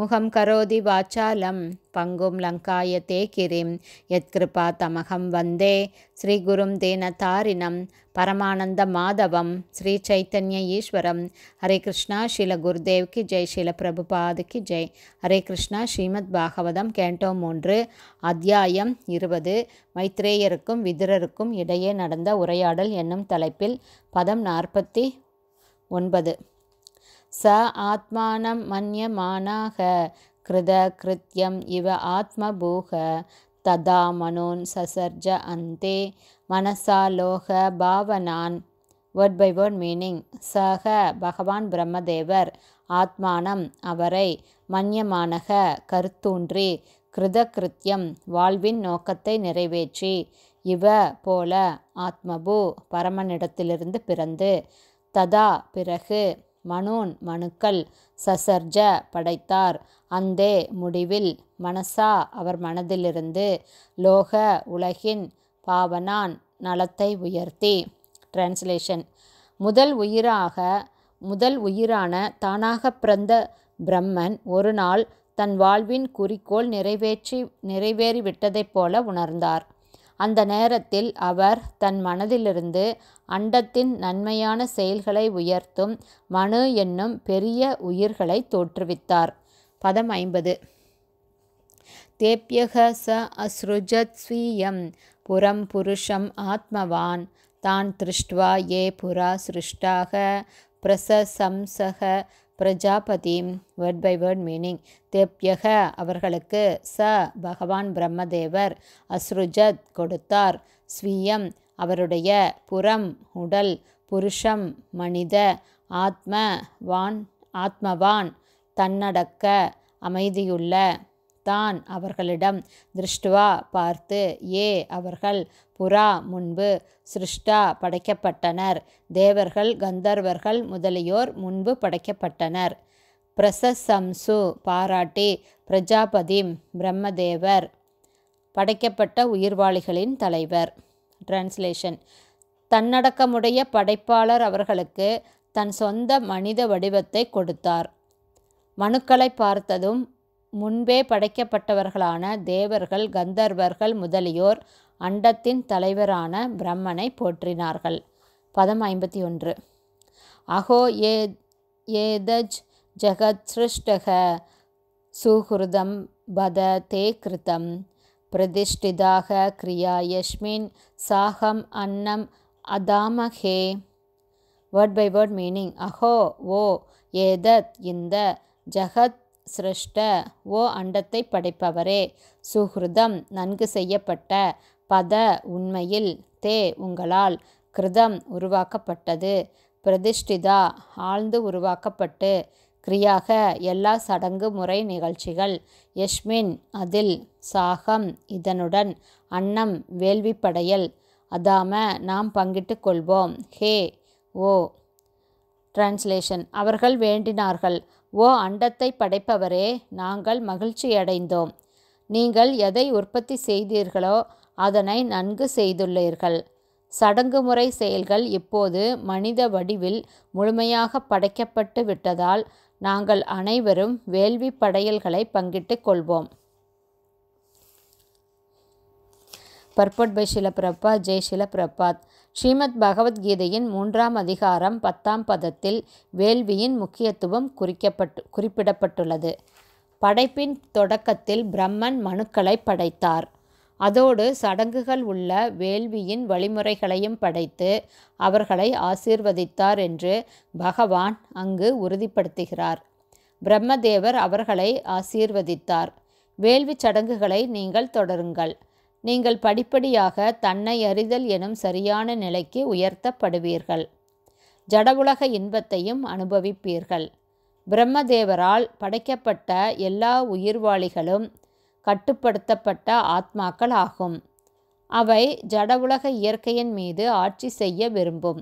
முகம் கரோதி வாச்சாலம் பங்கும் லங்காயத்தே கிரிம் யத்கிருபா தமகம் வந்தே ஸ்ரீகுரும் தேனதாரிணம் பரமானந்த மாதவம் ஸ்ரீ சைத்தன்ய ஈஸ்வரம் ஹரே கிருஷ்ணா ஷீல குருதேவ்கி ஜெய் ஷீல பிரபுபாதுக்கு ஜெய் ஹரே கிருஷ்ணா ஸ்ரீமத் பாகவதம் கேண்டோ மூன்று அத்தியாயம் இருபது மைத்ரேயருக்கும் விதிரருக்கும் இடையே நடந்த உரையாடல் என்னும் தலைப்பில் பதம் நாற்பத்தி ஒன்பது ச ஆத்மானம் மன்யமானாக கிருத கிருத்தியம் இவ ஆத்மபூக ததா மனோன் சசர்ஜ அந்தே மனசா லோக பாவனான் வேர்ட் பை வேர்ட் மீனிங் சக பகவான் பிரம்மதேவர் ஆத்மானம் அவரை மன்யமானக கருத்தூன்றி கிருதகிருத்தியம் வாழ்வின் நோக்கத்தை நிறைவேற்றி இவ போல ஆத்மபு பரமனிடத்திலிருந்து பிறந்து ததா பிறகு மனோன் மனுக்கள் சசர்ஜ படைத்தார் அந்தே முடிவில் மனசா அவர் மனதிலிருந்து லோக உலகின் பாவனான் நலத்தை உயர்த்தி டிரான்ஸ்லேஷன் முதல் உயிராக முதல் உயிரான தானாக பிறந்த பிரம்மன் ஒரு நாள் தன் வாழ்வின் குறிக்கோள் நிறைவேற்றி நிறைவேறிவிட்டதைப் போல உணர்ந்தார் அந்த நேரத்தில் அவர் தன் மனதிலிருந்து அண்டத்தின் நன்மையான செயல்களை உயர்த்தும் மனு என்னும் பெரிய உயிர்களை தோற்றுவித்தார் பதம் ஐம்பது தேப்யக ச அஸ்ருஜத் ஸ்வீயம் புறம் புருஷம் ஆத்மவான் தான் திருஷ்டுவா ஏ புரா சிருஷ்டாக பிரசம்சக பிரஜாபதி வேர்ட் பை வேர்ட் மீனிங் தேப்யக அவர்களுக்கு ச பகவான் பிரம்மதேவர் அஸ்ருஜத் கொடுத்தார் ஸ்வீயம் அவருடைய புறம் உடல் புருஷம் மனித ஆத்ம வான் ஆத்மவான் தன்னடக்க அமைதியுள்ள தான் அவர்களிடம் திருஷ்டுவா பார்த்து ஏ அவர்கள் புறா முன்பு சிருஷ்டா படைக்கப்பட்டனர் தேவர்கள் கந்தர்வர்கள் முதலியோர் முன்பு படைக்கப்பட்டனர் பிரசசம்சு பாராட்டி பிரஜாபதிம் பிரம்மதேவர் படைக்கப்பட்ட உயிர்வாளிகளின் தலைவர் டிரான்ஸ்லேஷன் தன்னடக்கமுடைய படைப்பாளர் அவர்களுக்கு தன் சொந்த மனித வடிவத்தை கொடுத்தார் மனுக்களை பார்த்ததும் முன்பே படைக்கப்பட்டவர்களான தேவர்கள் கந்தர்வர்கள் முதலியோர் அண்டத்தின் தலைவரான பிரம்மனை போற்றினார்கள் பதம் ஐம்பத்தி ஒன்று அஹோ ஏ ஏதஜ் ஜெகத் சிருஷ்டக சுஹுதம் பத தே கிருதம் பிரதிஷ்டிதாக கிரியா யஸ்மின் சாகம் அன்னம் அதாமஹே வேர்ட் பை வேர்ட் மீனிங் அஹோ ஓ ஏதத் இந்த ஜகத் சிருஷ்ட ஓ அண்டத்தை படைப்பவரே சுஹிருதம் நன்கு செய்யப்பட்ட பத உண்மையில் தே உங்களால் கிருதம் உருவாக்கப்பட்டது பிரதிஷ்டிதா ஆழ்ந்து உருவாக்கப்பட்டு கிரியாக எல்லா சடங்கு முறை நிகழ்ச்சிகள் யஷ்மின் அதில் சாகம் இதனுடன் அன்னம் வேள்விப்படையல் அதாம நாம் பங்கிட்டு கொள்வோம் ஹே ஓ டிரான்ஸ்லேஷன் அவர்கள் வேண்டினார்கள் ஓ அண்டத்தை படைப்பவரே நாங்கள் மகிழ்ச்சியடைந்தோம் நீங்கள் எதை உற்பத்தி செய்தீர்களோ அதனை நன்கு செய்துள்ளீர்கள் சடங்குமுறை செயல்கள் இப்போது மனித வடிவில் முழுமையாக படைக்கப்பட்டு விட்டதால் நாங்கள் அனைவரும் வேள்வி படையல்களை பங்கிட்டு கொள்வோம் பர்பட் பை ஷிலப்ரப்பா ஜெய் பிரபாத் ஸ்ரீமத் பகவத்கீதையின் மூன்றாம் அதிகாரம் பத்தாம் பதத்தில் வேள்வியின் முக்கியத்துவம் குறிக்கப்பட்டு குறிப்பிடப்பட்டுள்ளது படைப்பின் தொடக்கத்தில் பிரம்மன் மனுக்களை படைத்தார் அதோடு சடங்குகள் உள்ள வேள்வியின் வழிமுறைகளையும் படைத்து அவர்களை ஆசீர்வதித்தார் என்று பகவான் அங்கு உறுதிப்படுத்துகிறார் பிரம்மதேவர் அவர்களை ஆசீர்வதித்தார் வேள்வி சடங்குகளை நீங்கள் தொடருங்கள் நீங்கள் படிப்படியாக தன்னை அறிதல் எனும் சரியான நிலைக்கு உயர்த்தப்படுவீர்கள் ஜடவுலக இன்பத்தையும் அனுபவிப்பீர்கள் பிரம்மதேவரால் படைக்கப்பட்ட எல்லா உயிர்வாளிகளும் கட்டுப்படுத்தப்பட்ட ஆத்மாக்கள் ஆகும் அவை ஜடவுலக இயற்கையின் மீது ஆட்சி செய்ய விரும்பும்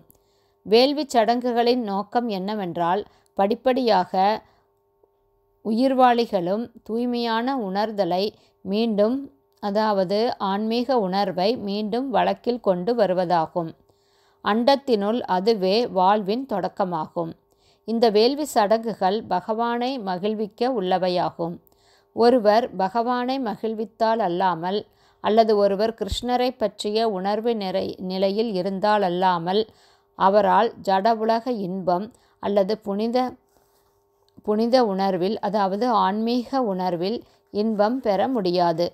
வேள்வி சடங்குகளின் நோக்கம் என்னவென்றால் படிப்படியாக உயிர்வாளிகளும் தூய்மையான உணர்தலை மீண்டும் அதாவது ஆன்மீக உணர்வை மீண்டும் வழக்கில் கொண்டு வருவதாகும் அண்டத்தினுள் அதுவே வாழ்வின் தொடக்கமாகும் இந்த வேள்வி சடங்குகள் பகவானை மகிழ்விக்க உள்ளவையாகும் ஒருவர் பகவானை மகிழ்வித்தால் அல்லாமல் அல்லது ஒருவர் கிருஷ்ணரை பற்றிய உணர்வு நிறை நிலையில் இருந்தால் அல்லாமல் அவரால் ஜட உலக இன்பம் அல்லது புனித புனித உணர்வில் அதாவது ஆன்மீக உணர்வில் இன்பம் பெற முடியாது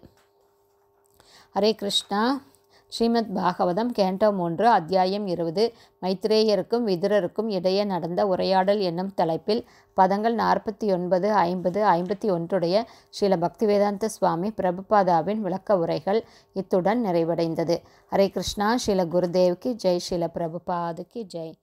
ஹரே கிருஷ்ணா ஸ்ரீமத் பாகவதம் கேண்டோ மூன்று அத்தியாயம் இருபது மைத்ரேயருக்கும் விதிரருக்கும் இடையே நடந்த உரையாடல் என்னும் தலைப்பில் பதங்கள் நாற்பத்தி ஒன்பது ஐம்பது ஐம்பத்தி ஒன்றுடைய ஸ்ரீல பக்திவேதாந்த சுவாமி பிரபுபாதாவின் விளக்க உரைகள் இத்துடன் நிறைவடைந்தது ஹரே கிருஷ்ணா ஸ்ரீல குருதேவ்க்கு ஜெய் ஸ்ரீல பிரபுபாதுக்கு ஜெய்